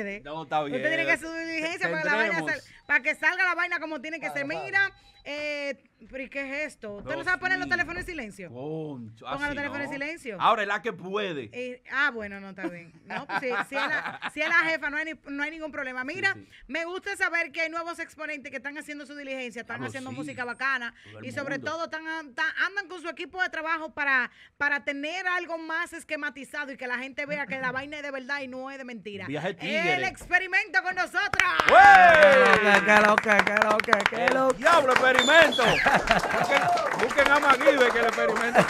ustedes. No, está bien. Ustedes tienen que hacer su diligencia para, la vaina para que salga la vaina como tiene que ah, ser. Mira, eh, qué es esto? ¿Usted no sabe poner los teléfonos en silencio? Concho, Ponga los teléfonos en silencio. Ahora es la que puede. ah, bueno, no, está bien. No, pues si, es la, jefa, no hay, ningún problema. Mira, me gusta saber que hay nuevos exponentes que están haciendo su diligencia, están ah, haciendo música bacana y sobre todo están, andan con su equipo de trabajo para, para tener algo más esquematizado y que la gente vea que la vaina es de verdad y no es de mentira. Y El experimento con nosotros. ¡Qué qué loca, qué loca, qué loca! ¡Diablo, experimento! busquen, a Maguibe que le experimenta.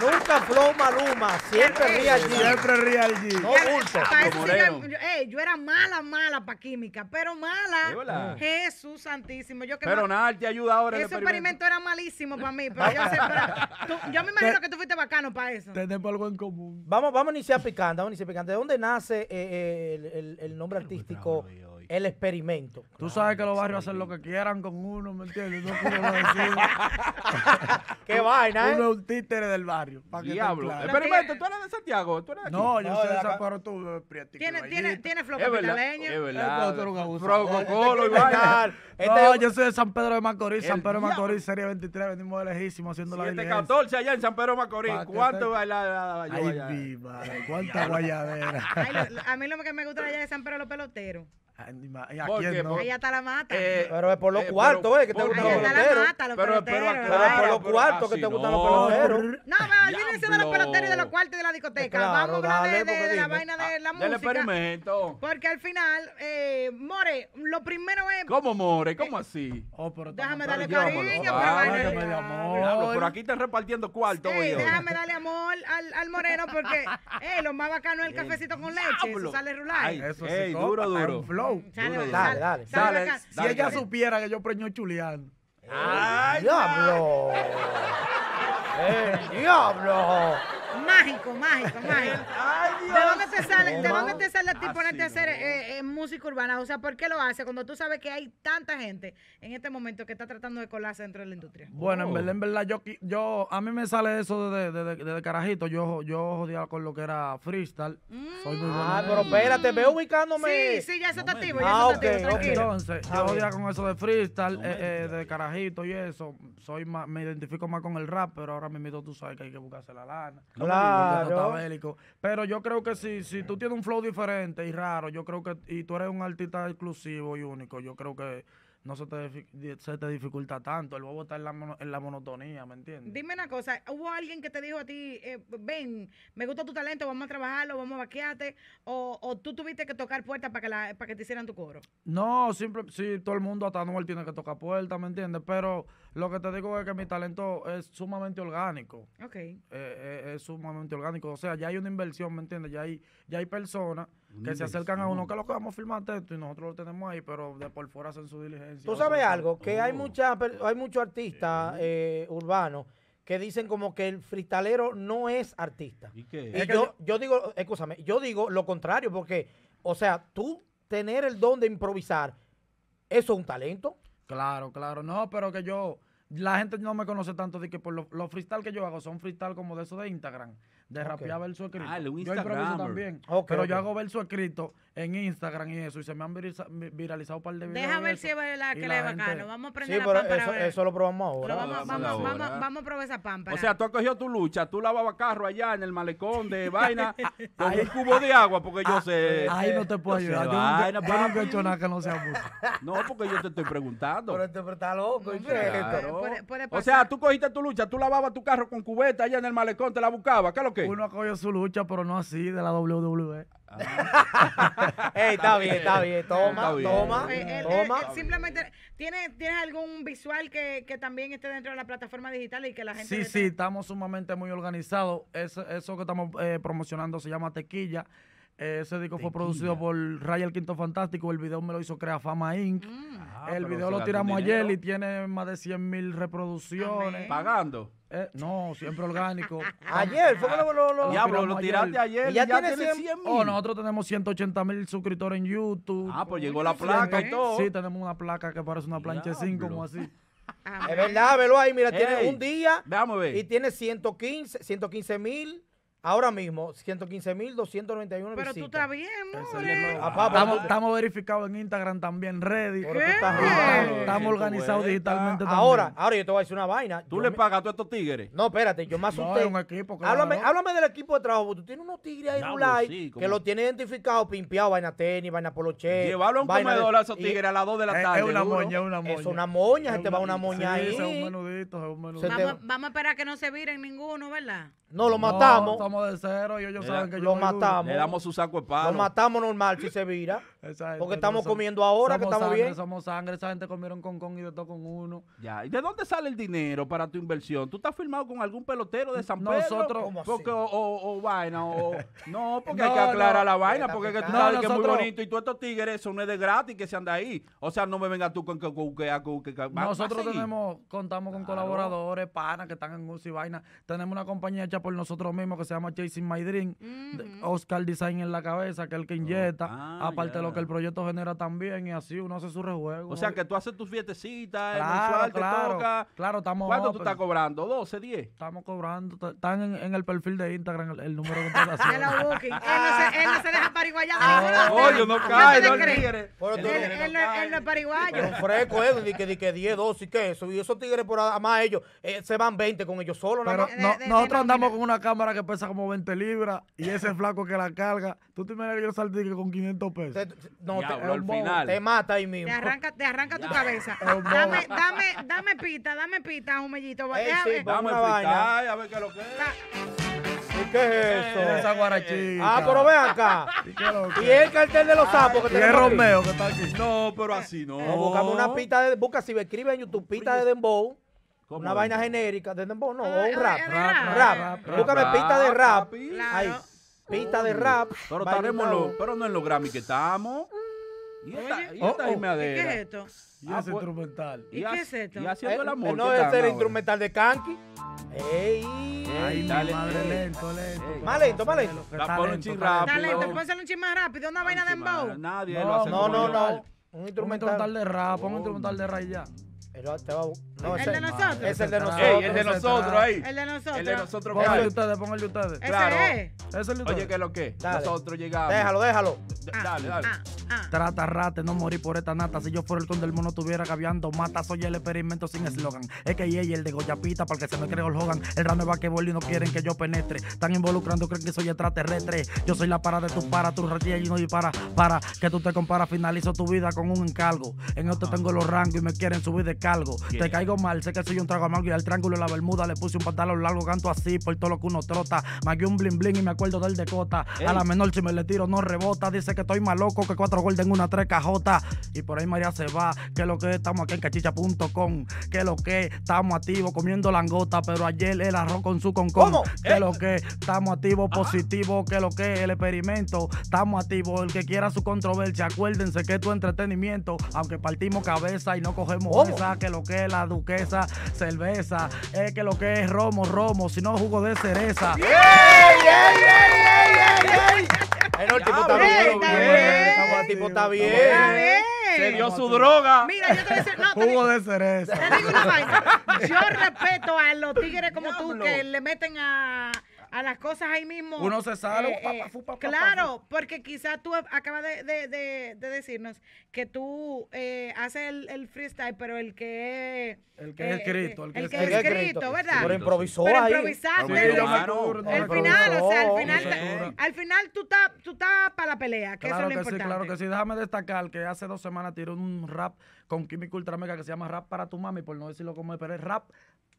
Nunca flow Maluma, siempre Real G. Siempre Real G. No dulce, Yo, eh, yo era mala, mala para química, pero mala. Mm. Jesús santísimo. Yo que pero nada, te ayuda ahora. Ese experimento. era malísimo para mí, pero yo, sé, yo me imagino que tú fuiste bacano para eso. Tenemos algo en común. Vamos, vamos a iniciar picante, vamos a iniciar picante. ¿De dónde nace eh, eh el, el, el, nombre artístico? el experimento. Tú sabes que los barrios hacen lo que quieran con uno, ¿me entiendes? No podemos decir. Qué vaina, ¿eh? Uno es un títere del barrio. Diablo. Experimento, tú eres de Santiago, No, yo soy de San Pedro, tú eres eh, prietico, Tiene, tiene, flow Es verdad, No, yo soy de San Pedro de Macorís, San Pedro de Macorís, serie 23, venimos de lejísimos haciendo la vida. 714 allá en San Pedro de Macorís. ¿Cuánto baila? Ay, viva, cuánta guayadera. a mí lo que me gusta allá de San Pedro los peloteros no? la mata. Eh, pero es por los eh, cuartos, eh, que te gustan los peloteros. pero, es por los cuartos ah, que te gustan los peloteros. No, pero de los peloteros y de los cuartos y de la discoteca. Vamos a hablar de, la vaina de ah, la música. Del experimento. Porque al final, eh, More, lo primero es. ¿Cómo, More? ¿Cómo eh, así? Oh, déjame darle cariño. Déjame amor. Pero aquí están repartiendo cuartos. ¿eh? déjame darle amor al moreno porque lo más bacano es el cafecito con leche. Eso sale rular. Eso sí, duro, duro. Dale, dale, dale. si ella supiera que yo preño chuleando. ¡Ay, diablo! ¡Eh, diablo! Mágico, mágico, mágico. ¡Ay, ¿De dónde te sale, ¿de sale a ti ah, ponerte a hacer eh, eh, música urbana? O sea, ¿por qué lo hace cuando tú sabes que hay tanta gente en este momento que está tratando de colarse dentro de la industria? Bueno, en oh. verdad, en verdad, yo, yo, a mí me sale eso de carajito. Yo, yo jodía con lo que era freestyle. Soy muy ah, bueno. Ah, pero espérate, veo ubicándome. Sí, sí, ya se ah, está activo, ya está activo, tranquilo. Entonces, yo jodía con eso de freestyle, eh, eh, de carajito y eso. Soy más, me identifico más con el rap, pero ahora mismo tú sabes que hay que buscarse la lana. Claro. Pero yo creo creo que si, si tú tienes un flow diferente y raro, yo creo que, y tú eres un artista exclusivo y único, yo creo que no se te, se te dificulta tanto. El bobo está en la, en la monotonía, ¿me entiendes? Dime una cosa, ¿hubo alguien que te dijo a ti, eh, ven, me gusta tu talento, vamos a trabajarlo, vamos a vaquearte? O, o, tú tuviste que tocar puertas para que la, para que te hicieran tu coro? No, siempre, si todo el mundo, hasta Noel tiene que tocar puertas, ¿me entiendes? Pero lo que te digo es que mi talento es sumamente orgánico. Ok. Eh, eh, es sumamente orgánico. O sea, ya hay una inversión, ¿me entiendes? Ya hay, ya hay personas que se acercan a uno, que lo que vamos a filmar y nosotros lo tenemos ahí, pero de por fuera hacen su diligencia. Tú sabes algo, que hay, oh. hay muchos artistas eh, urbanos que dicen como que el fristalero no es artista. Y, qué? yo, yo digo, escúchame, yo digo lo contrario, porque, o sea, tú tener el don de improvisar, eso es un talento. Claro, claro. No, pero que yo. La gente no me conoce tanto de que por los lo freestyle que yo hago son freestyle como de eso de Instagram. De el okay. verso escrito. Ah, lo yo improviso también. pero yo hago verso escrito en Instagram y eso. Y se me han viralizado un par de videos. Deja ver si es la que le a bacano. Vamos a aprender sí, la pampa eso, eso lo probamos ahora. Pero vamos, vamos, vamos, vamos, a probar esa pampa. O sea, tú has cogido tu lucha. Tú lavabas carro allá en el malecón de vaina con un cubo de agua porque yo ah, sé. Ahí no te puedo ayudar. Yo he hecho nada no sea No, porque yo te estoy preguntando. Pero este está loco. O sea, tú cogiste tu lucha. Tú lavabas tu carro con cubeta allá en el malecón. Te la buscabas. ¿Qué es lo que uno acoge su lucha, pero no así, de la WWE. Ah. está bien, está bien. Toma, toma, simplemente, ¿tienes, algún visual que, también esté dentro de la plataforma digital y que la gente... Sí, sí, estamos sumamente muy organizados. Eso, eso que estamos eh, promocionando se llama Tequilla. Ese disco fue producido por Ray el Quinto Fantástico. El video me lo hizo Crea Fama Inc. Mm. Ah, el video lo tiramos ayer y tiene más de 100 mil reproducciones. ¿Pagando? Eh, no, siempre orgánico. ayer, fue que lo, lo, lo tiraste ayer. y ya, tiene 100 mil. Oh, nosotros tenemos 180 mil suscriptores en YouTube. Ah, pues llegó la placa y todo. Sí, tenemos una placa que parece una plancha como así. Es verdad, velo ahí, mira, tiene un día. Y tiene 115 mil ahora mismo 115.291 Pero tú estás bien, ah, estamos, estamos verificados en Instagram también, Reddit. Estamos organizados digitalmente también. Ahora, ahora yo te voy a decir una vaina. ¿Tú le pagas a todos estos tigres? No, espérate, yo me asusté. No, un equipo, háblame, del equipo de trabajo. porque Tú tienes unos tigres ahí en que los tienes identificados, pimpeados, vaina tenis, vaina poloche. Llevarlo a un comedor a esos tigres a las 2 de la tarde. Es una moña, es una moña. Es una moña, se gente va una moña ahí. Es un menudito, es un menudito. Vamos, vamos a esperar que no se viren ninguno, ¿verdad? No, lo matamos. estamos de cero, ellos, ellos saben que yo Lo matamos. Le damos su saco de palo. Lo matamos normal si se vira. Porque estamos comiendo ahora, que estamos bien. Somos sangre, esa gente comieron con con y de todo con uno. Ya, ¿y de dónde sale el dinero para tu inversión? ¿Tú estás firmado con algún pelotero de San nosotros, Pedro? Porque, o, vaina, No, porque hay que aclarar la vaina, porque es que tú sabes que es muy bonito y tú estos tigres, son es de gratis que se anda ahí. O sea, no me vengas tú con que... Ah, nosotros tenemos, contamos con colaboradores, panas que están en UCI vaina. Tenemos una compañía hecha por nosotros mismos que se llama Chasing My Dream. Oscar Design en la cabeza, que es el que oh, inyecta. Ah, aparte de lo que el proyecto genera también y así uno hace su rejuego. O sea, que tú haces tus fiestecitas, el mensual, claro, te toca. Claro, estamos ¿Cuánto tú estás cobrando? ¿12, 10? Estamos cobrando, están en, el perfil de Instagram el, número de contratación. él, no se, él no se deja pariguayar. Ah, yo no caigo él, no, es pariguayo. que, 10, 12 y que eso. Y esos tigres, por además ellos, eh, se van 20 con ellos solos. nosotros andamos con una cámara que pesa como 20 libras y ese flaco que la carga Tú te imaginas que yo ticket con 500 pesos. no, te, al final. te mata ahí mismo. Te arranca, te arranca tu cabeza. dame, dame, dame pita, dame pita, humellito. sí, dame pita, Ay, a ver qué es lo que es. qué es eh, eso? esa eh, guarachita. Ah, pero ve acá. ¿Y, el cartel de los ah, sapos que te Y el Romeo que está aquí. No, pero así no. no eh, una pita de. Busca si me escribe en YouTube pita de Dembow. Una vaina genérica de Dembow, no, ah, un ah, rap. Rap, rap. Búscame pita de rap. Ahí. Pista de rap. Pero, pero no en los Grammy que estamos. Y esta, y esta oh, oh. ¿Qué es esto? Y ah, pues, instrumental. ¿Y, qué es esto? Y haciendo el eh, amor. No, es el instrumental de Kanki. ¡Ey! Ay, dale, madre, lento, lento. más lento, más lento. Pon un ching rápido. Está pues, lento, un ching más rápido. Una vaina de embau. Nadie lo hace No, no, no. Un instrumental de rap, un instrumental oh. de rap ya. El de nosotros. Es el de nosotros. Ey, el de nosotros ahí. El de nosotros. El de nosotros. Póngale ustedes, póngale ustedes. Claro. Ese es. Ese es el Oye, ¿qué es lo que? Nosotros llegamos. Déjalo, déjalo. dale, dale. Ah, ah, ah. Trata rate, no morí por esta nata. Si yo fuera el ton del mono, estuviera gaviando. Mata, soy el experimento sin eslogan. Es que ella el de Goyapita, para que se me cree el Hogan. El es que y no quieren que yo penetre. Están involucrando, creen que soy extraterrestre. Yo soy la para de tu para, tu ratilla y no dispara. Para que tú te comparas, finalizo tu vida con un encargo. En esto tengo los rangos y me quieren subir de te caigo mal, sé que soy un trago amargo y al triángulo la bermuda le puse un pantalón largo, canto así por todo lo que uno trota. Magué un bling bling y me acuerdo del de cota. A la menor si me le tiro no rebota. Dice que estoy más loco que cuatro golden una tres cajota. Y por ahí María se va, que lo que estamos aquí en cachicha.com. Que lo que estamos activos comiendo langota, pero ayer el arroz con su concón. Que ¿Eh? lo que estamos activos positivo, que lo que el experimento. Estamos activos, el que quiera su controversia. Acuérdense que es tu entretenimiento, aunque partimos cabeza y no cogemos otra Ah, que lo que es la duquesa, cerveza, es eh, que lo que es romo, romo, si no jugo de cereza. Yeah, yeah, yeah, no, el último está bien, el tipo está bien. Se dio su droga. Mira, yo te decir, Jugo de cereza. Yo respeto a los tigres como tú que le meten a a las cosas ahí mismo. Uno se sale. claro, porque quizás tú acabas de, de, de, decirnos que tú eh, haces el, freestyle, pero el que El que es escrito. Eh, el que, es, escrito, ¿verdad? Pero improvisó pero ahí. Improvisaste, sí, Al final, o sea, al final, al final tú estás tú estás para la pelea, que claro eso es lo importante. Sí, claro que sí, déjame destacar que hace dos semanas tiró un rap con Químico Ultramega que se llama Rap para tu mami, por no decirlo como es, pero es rap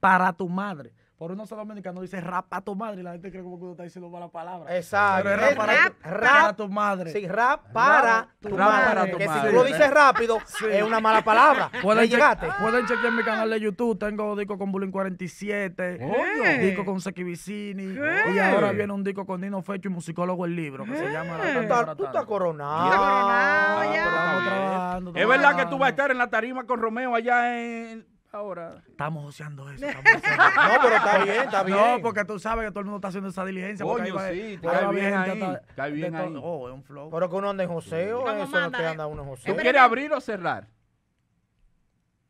para tu madre. Por uno solo dominicano dice rapa a tu madre y la gente cree como que uno está diciendo mala palabra. Exacto. Pero es rap, para, tu madre. Sí, rap para tu madre. que si tú lo dices rápido, es una mala palabra. Pueden, llegaste? pueden chequear mi canal de YouTube. Tengo disco con Bullying 47, ¿Qué? disco con Seki Vicini. Y ahora viene un disco con Dino Fecho y Musicólogo El Libro, que se llama Tú estás, tú estás coronado. ya. Es verdad que tú vas a estar en la tarima con Romeo allá en... Ahora. Estamos oceando eso. no, pero está bien, está bien. No, porque tú sabes que todo el mundo está haciendo esa diligencia. Coño, está, bien ahí, está, bien ahí. Oh, es un flow. Pero que uno anda en joseo, eso no te anda uno en joseo. ¿Tú quieres abrir o cerrar?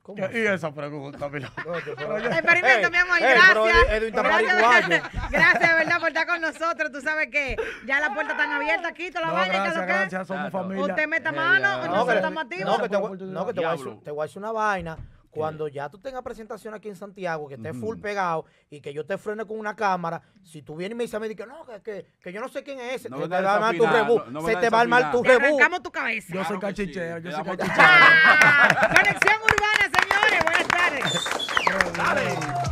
¿Cómo? Y esa pregunta, mi Experimento, mi amor, gracias. gracias, verdad, por estar con nosotros. Tú sabes que ya la puerta está abierta aquí, la no, que lo que gracias, somos familia. Usted meta mano, nosotros no, estamos activos. No, que te, voy a, te voy a hacer una vaina. Cuando ya tú tengas presentación aquí en Santiago, que estés full pegado y que yo te frene con una cámara, si tú vienes y me dices a mí, que no, que, que, yo no sé quién es ese, no se te va a armar tu rebú. se te va a armar tu rebú. Arrancamos tu cabeza. Yo soy cachicheo, yo soy cachicheo. Conexión urbana, señores. Buenas tardes.